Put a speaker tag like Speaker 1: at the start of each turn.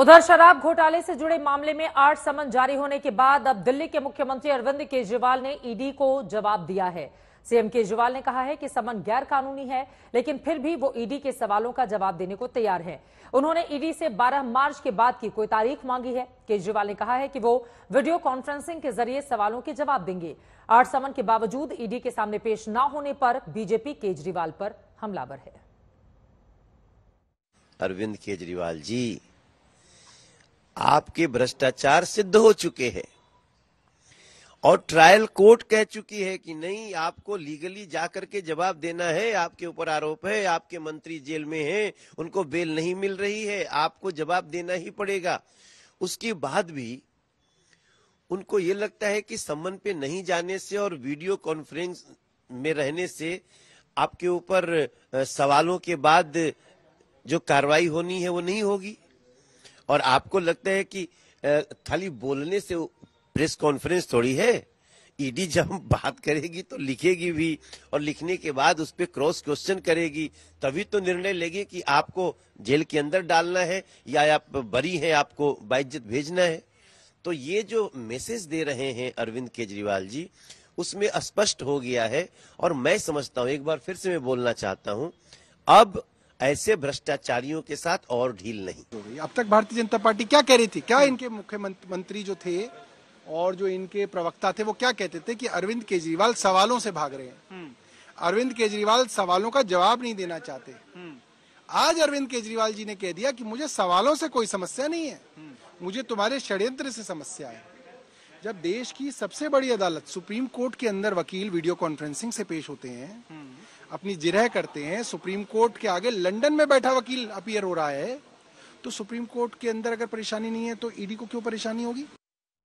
Speaker 1: उधर शराब घोटाले से जुड़े मामले में आठ समन जारी होने के बाद अब दिल्ली के मुख्यमंत्री अरविंद केजरीवाल ने ईडी को जवाब दिया है सीएम केजरीवाल ने कहा है कि समन गैर कानूनी है लेकिन फिर भी वो ईडी के सवालों का जवाब देने को तैयार है उन्होंने ईडी से 12 मार्च के बाद की कोई तारीख मांगी है केजरीवाल ने कहा है कि वो वीडियो कॉन्फ्रेंसिंग के जरिए सवालों के जवाब देंगे आठ समन के बावजूद ईडी के सामने पेश न होने पर बीजेपी केजरीवाल पर हमलावर है
Speaker 2: अरविंद केजरीवाल जी आपके भ्रष्टाचार सिद्ध हो चुके हैं और ट्रायल कोर्ट कह चुकी है कि नहीं आपको लीगली जाकर के जवाब देना है आपके ऊपर आरोप है आपके मंत्री जेल में हैं उनको बेल नहीं मिल रही है आपको जवाब देना ही पड़ेगा उसके बाद भी उनको ये लगता है कि समन पे नहीं जाने से और वीडियो कॉन्फ्रेंस में रहने से आपके ऊपर सवालों के बाद जो कार्रवाई होनी है वो नहीं होगी और आपको लगता है कि खाली बोलने से प्रेस कॉन्फ्रेंस थोड़ी है ईडी e जब बात करेगी तो लिखेगी भी और लिखने के बाद उस पर क्रॉस क्वेश्चन करेगी तभी तो निर्णय लेगी कि आपको जेल के अंदर डालना है या आप बरी हैं आपको बाइज्जत भेजना है तो ये जो मैसेज दे रहे हैं अरविंद केजरीवाल जी उसमें स्पष्ट हो गया है और मैं समझता हूँ एक बार फिर से मैं बोलना चाहता हूँ अब ऐसे भ्रष्टाचारियों के साथ और ढील नहीं अब तक
Speaker 3: भारतीय जनता पार्टी क्या कह रही थी क्या इनके मुख्यमंत्री जो थे और जो इनके प्रवक्ता थे वो क्या कहते थे कि अरविंद केजरीवाल सवालों से भाग रहे हैं हम्म। अरविंद केजरीवाल सवालों का जवाब नहीं देना चाहते हम्म। आज अरविंद केजरीवाल जी ने कह दिया कि मुझे सवालों से कोई समस्या नहीं है हम्म। मुझे तुम्हारे षड्यंत्र से समस्या है जब देश की सबसे बड़ी अदालत सुप्रीम कोर्ट के अंदर वकील वीडियो कॉन्फ्रेंसिंग से पेश होते हैं अपनी जिरह करते हैं सुप्रीम कोर्ट के आगे लंदन में बैठा वकील अपियर हो रहा है तो सुप्रीम कोर्ट के अंदर अगर परेशानी नहीं है तो ईडी e को क्यों परेशानी होगी